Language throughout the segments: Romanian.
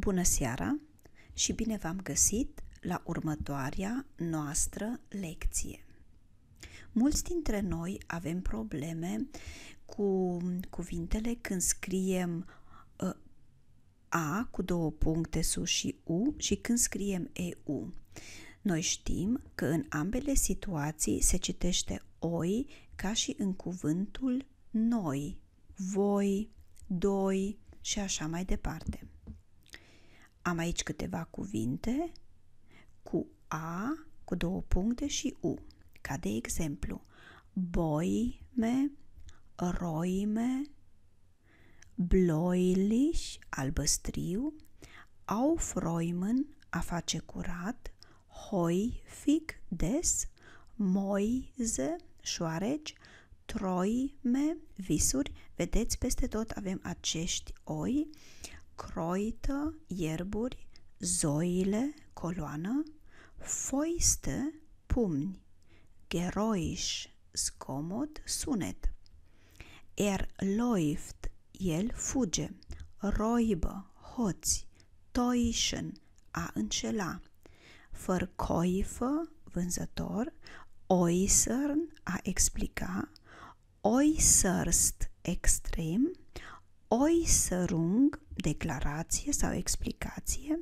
Bună seara și bine v-am găsit la următoarea noastră lecție. Mulți dintre noi avem probleme cu cuvintele când scriem uh, A cu două puncte sus și U și când scriem EU. Noi știm că în ambele situații se citește oi ca și în cuvântul noi, voi, doi și așa mai departe. Am aici câteva cuvinte cu A, cu două puncte și U. Ca de exemplu, boime, roime, bloiliș, albăstriu, aufräumen, a face curat, häufig, des, moize, șoareci, troime, visuri. Vedeți, peste tot avem acești oi croită, ierburi, zoile, coloană, foiste, pumni, geroiș, zgomot, sunet. Er läuft, el fuge, roibă, hoți, toișen, a încela, verkäufer, vânzător, oisărn, a explica, oisărst, extrem, oisărung, declarație sau explicație,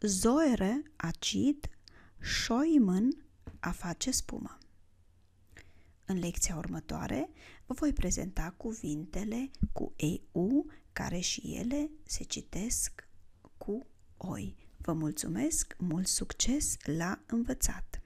zoere, acid, șoimân, a face spumă. În lecția următoare vă voi prezenta cuvintele cu EU, care și ele se citesc cu OI. Vă mulțumesc, mult succes la învățat!